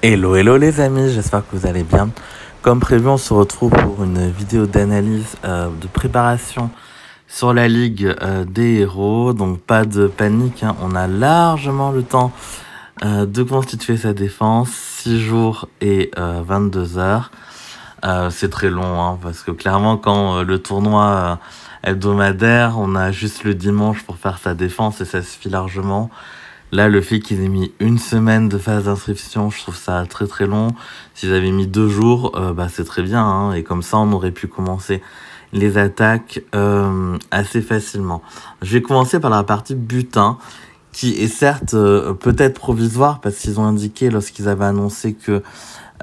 Hello, hello les amis, j'espère que vous allez bien. Comme prévu, on se retrouve pour une vidéo d'analyse, euh, de préparation sur la Ligue euh, des héros. Donc pas de panique, hein, on a largement le temps euh, de constituer sa défense. 6 jours et 22 heures. C'est très long, hein, parce que clairement quand le tournoi hebdomadaire, on a juste le dimanche pour faire sa défense et ça suffit largement. Là, le fait qu'ils aient mis une semaine de phase d'inscription, je trouve ça très très long. S'ils avaient mis deux jours, euh, bah, c'est très bien. Hein, et comme ça, on aurait pu commencer les attaques euh, assez facilement. Je vais commencer par la partie butin, qui est certes euh, peut-être provisoire, parce qu'ils ont indiqué lorsqu'ils avaient annoncé que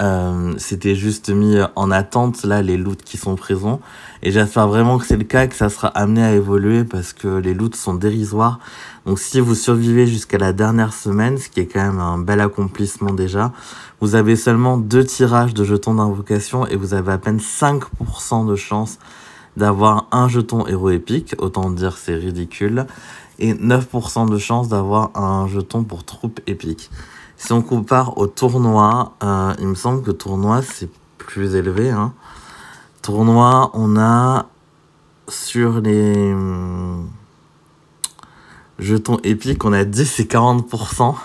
euh, c'était juste mis en attente, là, les loots qui sont présents. Et j'espère vraiment que c'est le cas, que ça sera amené à évoluer parce que les loots sont dérisoires. Donc si vous survivez jusqu'à la dernière semaine, ce qui est quand même un bel accomplissement déjà, vous avez seulement deux tirages de jetons d'invocation et vous avez à peine 5% de chance d'avoir un jeton héros épique, autant dire c'est ridicule, et 9% de chance d'avoir un jeton pour troupe épique. Si on compare au tournoi, euh, il me semble que tournoi, c'est plus élevé. Hein. Tournoi, on a sur les hmm, jetons épiques, on a 10 et 40%.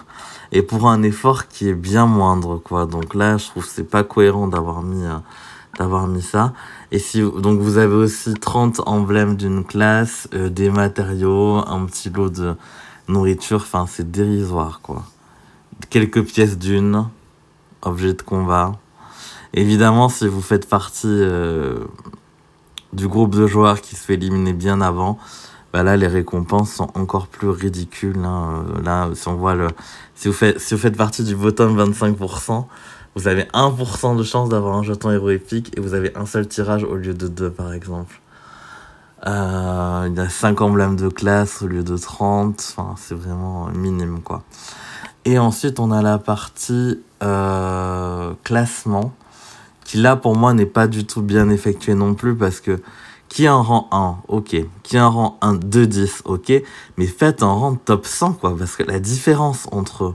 Et pour un effort qui est bien moindre, quoi. Donc là, je trouve que c'est pas cohérent d'avoir mis, euh, d'avoir mis ça. Et si, donc vous avez aussi 30 emblèmes d'une classe, euh, des matériaux, un petit lot de nourriture. Enfin, c'est dérisoire, quoi quelques pièces d'une, objet de combat. Évidemment, si vous faites partie euh, du groupe de joueurs qui se fait éliminer bien avant, bah là, les récompenses sont encore plus ridicules. Hein. Euh, là, si on voit le. Si vous, faites, si vous faites partie du bottom 25%, vous avez 1% de chance d'avoir un jeton héros épique et vous avez un seul tirage au lieu de deux, par exemple. Euh, il y a 5 emblèmes de classe au lieu de 30. Enfin, c'est vraiment minime, quoi. Et ensuite, on a la partie euh, classement, qui là, pour moi, n'est pas du tout bien effectuée non plus, parce que qui a un rang 1, ok. Qui a un rang 1, 2, 10, ok. Mais faites un rang top 100, quoi, parce que la différence entre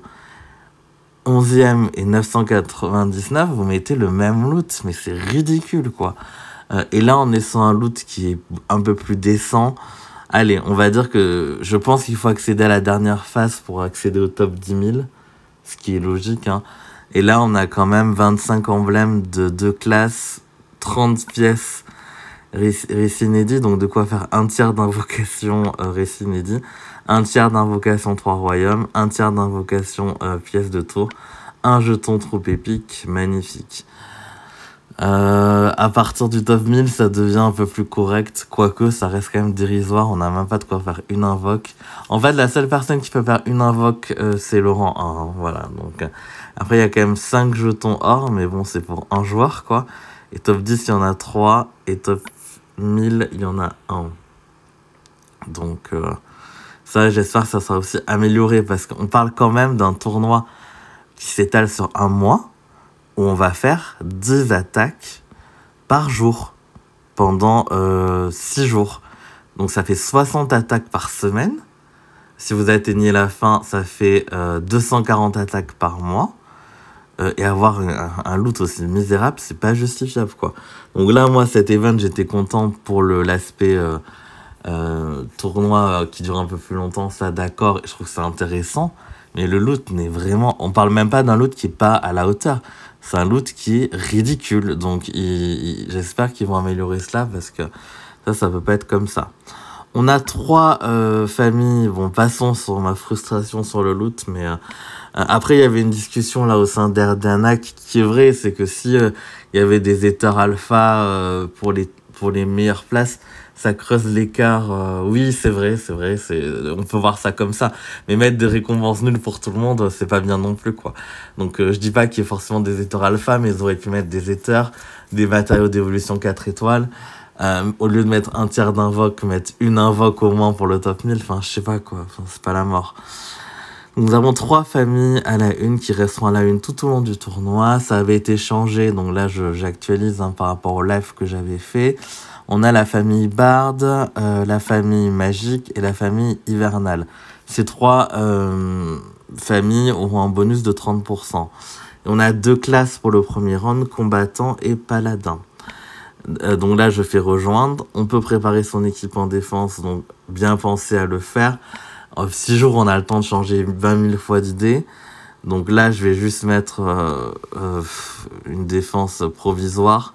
11e et 999, vous mettez le même loot, mais c'est ridicule, quoi. Euh, et là, en laissant un loot qui est un peu plus décent, Allez, on va dire que je pense qu'il faut accéder à la dernière phase pour accéder au top 10 000, ce qui est logique. Hein. Et là, on a quand même 25 emblèmes de deux classes, 30 pièces inédits, donc de quoi faire un tiers d'invocation euh, un tiers d'invocation Trois Royaumes, un tiers d'invocation euh, pièces de Tour, un jeton Troupe Épique, magnifique. Euh, à partir du top 1000, ça devient un peu plus correct, quoique ça reste quand même dérisoire, on n'a même pas de quoi faire une invoque. En fait, la seule personne qui peut faire une invoque, euh, c'est Laurent 1, hein, voilà. Donc, euh, après, il y a quand même 5 jetons or, mais bon, c'est pour un joueur, quoi. Et top 10, il y en a 3, et top 1000, il y en a 1. Donc, ça, j'espère que ça sera aussi amélioré, parce qu'on parle quand même d'un tournoi qui s'étale sur un mois, on va faire 10 attaques par jour pendant 6 euh, jours. Donc ça fait 60 attaques par semaine. Si vous atteignez la fin, ça fait 240 euh, attaques par mois. Euh, et avoir un, loot aussi misérable, c'est pas justifiable quoi. Donc là, moi, cet event, j'étais content pour l'aspect tournoi qui dure un peu plus longtemps, ça d'accord, je trouve que c'est intéressant. Mais le loot n'est vraiment. On parle même pas d'un loot qui est pas à la hauteur. C'est un loot qui est ridicule. Donc j'espère qu'ils vont améliorer cela parce que ça, ça peut pas être comme ça. On a trois euh, familles. Bon, passons sur ma frustration sur le loot, mais euh, après, il y avait une discussion là au sein d'Erdanac qui est vrai, c'est que si euh, il y avait des éteurs alpha euh, pour les pour les meilleures places, ça creuse l'écart. Euh, oui, c'est vrai, c'est vrai, c'est on peut voir ça comme ça. Mais mettre des récompenses nulles pour tout le monde, c'est pas bien non plus quoi. Donc je dis pas qu'il y ait forcément des états alpha, mais ils auraient pu mettre des éteurs, des matériaux d'évolution 4 étoiles. au lieu de mettre un tiers d'invoque, mettre une invoque au moins pour le top 1000, enfin je sais pas quoi, enfin, c'est pas la mort. Nous avons trois familles à la une qui resteront à la une tout au long du tournoi. Ça avait été changé, donc là j'actualise hein, par rapport au live que j'avais fait. On a la famille Bard, euh, la famille Magique et la famille Hivernale. Ces trois euh, familles auront un bonus de 30%. Et on a deux classes pour le premier round, combattant et paladin. Euh, donc là, je fais rejoindre. On peut préparer son équipe en défense, donc bien penser à le faire. 6 jours, on a le temps de changer 20 000 fois d'idées. Donc là, je vais juste mettre euh, euh, une défense provisoire.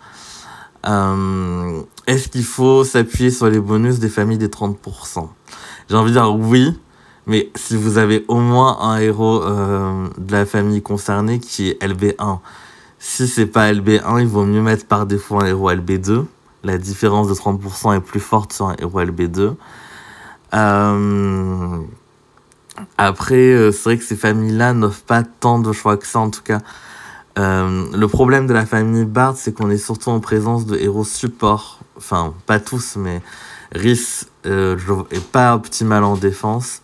Euh, est-ce qu'il faut s'appuyer sur les bonus des familles des 30% J'ai envie de dire oui, mais si vous avez au moins un héros de la famille concernée qui est LB1. Si c'est pas LB1, il vaut mieux mettre par défaut un héros LB2. La différence de 30% est plus forte sur un héros LB2. Euh, après, euh, c'est vrai que ces familles-là n'offrent pas tant de choix que ça, en tout cas. Euh, le problème de la famille Bard, c'est qu'on est surtout en présence de héros support. Enfin, pas tous, mais Rhys euh, est pas optimal en défense.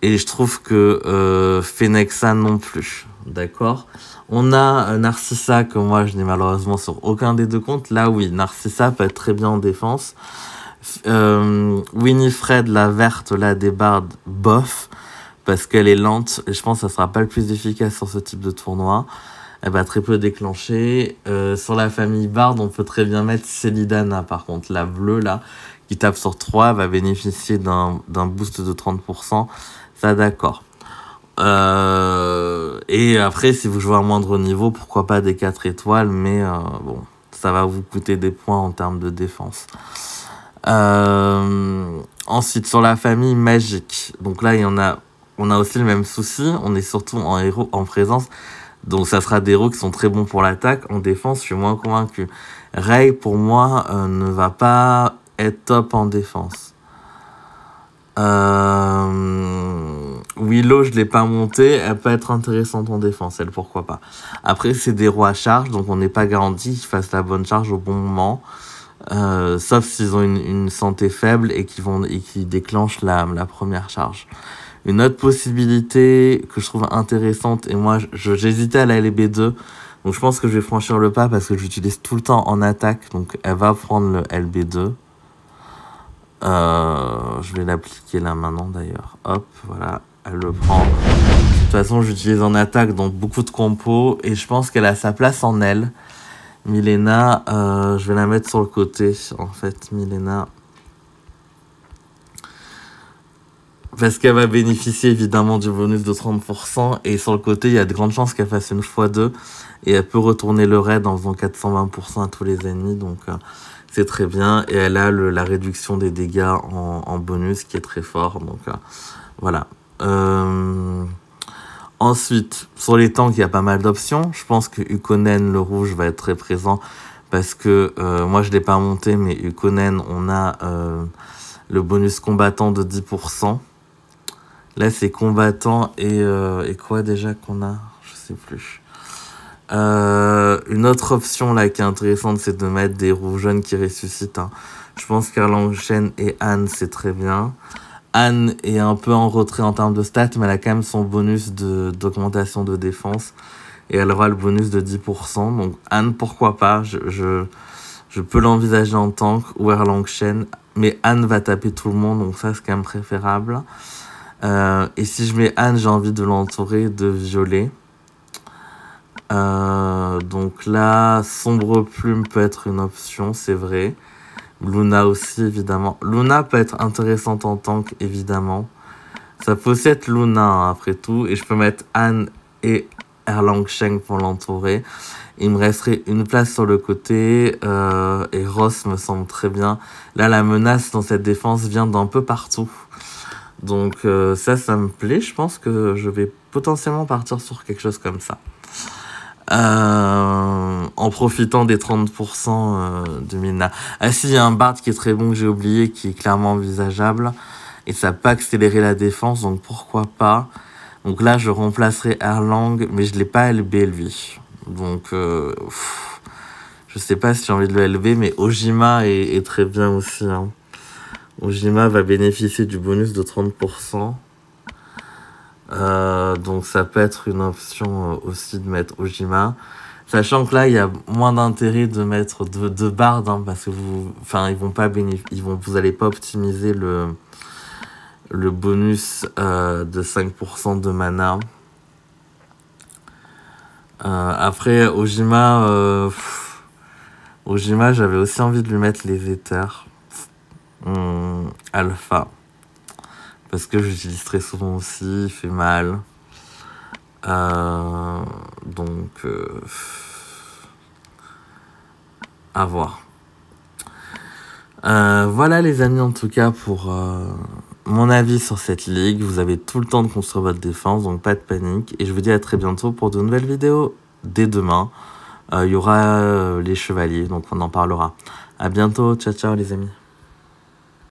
Et je trouve que euh, Fenexa non plus. D'accord On a Narcissa, que moi je n'ai malheureusement sur aucun des deux comptes. Là, oui, Narcissa peut être très bien en défense. Euh, Winifred, la verte, là, débarde bof, parce qu'elle est lente, et je pense que ça sera pas le plus efficace sur ce type de tournoi. Elle va très peu déclencher. Euh, sur la famille Bard, on peut très bien mettre Celidana, par contre, la bleue, là, qui tape sur 3, va bénéficier d'un boost de 30%. Ça, d'accord. Euh, et après, si vous jouez à moindre niveau, pourquoi pas des 4 étoiles, mais bon, ça va vous coûter des points en termes de défense. Euh, ensuite, sur la famille magique. Donc là, il y en a, on a aussi le même souci. On est surtout en héros, en présence. Donc ça sera des héros qui sont très bons pour l'attaque. En défense, je suis moins convaincu. Ray, pour moi, euh, ne va pas être top en défense. Euh, Willow, je ne l'ai pas montée. Elle peut être intéressante en défense, elle, pourquoi pas. Après, c'est des héros à charge, donc on n'est pas garanti qu'ils fassent la bonne charge au bon moment. Euh, sauf s'ils ont une, santé faible et qui vont et qui déclenchent la, la première charge. Une autre possibilité que je trouve intéressante et moi j'hésitais à la LB2, donc je pense que je vais franchir le pas parce que j'utilise tout le temps en attaque, donc elle va prendre le LB2. Euh, je vais l'appliquer là maintenant d'ailleurs. Hop, voilà, elle le prend. De toute façon, j'utilise en attaque donc beaucoup de compos et je pense qu'elle a sa place en elle. Milena, euh, je vais la mettre sur le côté, en fait, Milena. Parce qu'elle va bénéficier évidemment du bonus de 30%, et sur le côté, il y a de grandes chances qu'elle fasse une fois 2 et elle peut retourner le raid en faisant 420% à tous les ennemis, donc euh, c'est très bien. Et elle a la réduction des dégâts en, bonus qui est très fort, donc euh, voilà. Ensuite, sur les tanks, il y a pas mal d'options. Je pense que Ukonen, le rouge, va être très présent parce que euh, moi, je ne l'ai pas monté, mais Ukonen, on a euh, le bonus combattant de 10%. Là, c'est combattant et, euh, et, quoi déjà qu'on a Je sais plus. une autre option là qui est intéressante, c'est de mettre des rouges jeunes qui ressuscitent. Hein. Je pense qu'Erlang Chen et Anne, c'est très bien. Anne est un peu en retrait en termes de stats, mais elle a quand même son bonus d'augmentation de, défense. Et elle aura le bonus de 10%. Donc Anne, pourquoi pas Je, peux l'envisager en tank ou Erlang chain. Mais Anne va taper tout le monde, donc ça c'est quand même préférable. Euh, et si je mets Anne, j'ai envie de l'entourer de violet. Euh, donc là, sombre plume peut être une option, c'est vrai. Luna aussi, évidemment. Luna peut être intéressante en tank, évidemment. Ça peut aussi être Luna, hein, après tout. Et je peux mettre Anne et Erlang Sheng pour l'entourer. Il me resterait une place sur le côté. Euh, et Ross me semble très bien. Là, la menace dans cette défense vient d'un peu partout. Donc euh, ça, ça me plaît. Je pense que je vais potentiellement partir sur quelque chose comme ça euh, en profitant des 30% euh, de Mina. Ah si, il y a un Bard qui est très bon que j'ai oublié, qui est clairement envisageable, et ça pas accéléré la défense, donc pourquoi pas. Donc là, je remplacerai Erlang, mais je ne l'ai pas LB lui. Donc, euh, ne je sais pas si j'ai envie de le LB, mais Ojima est, très bien aussi. Hein. Ojima va bénéficier du bonus de 30%. Euh, donc ça peut être une option euh, aussi de mettre Ojima. Sachant que là, il y a moins d'intérêt de mettre deux bardes, hein, parce que vous, enfin, ils vont pas ils vont, allez pas optimiser le, le bonus euh, de 5% de mana. après, Ojima, Ojima, j'avais aussi envie de lui mettre les éthers. Hmm, alpha parce que j'utilise très souvent aussi, il fait mal. Euh, donc, euh, à voir. Euh, voilà les amis en tout cas pour mon avis sur cette ligue. Vous avez tout le temps de construire votre défense, donc pas de panique. Et je vous dis à très bientôt pour de nouvelles vidéos. Dès demain, il y aura les chevaliers, donc on en parlera. À bientôt, ciao ciao les amis.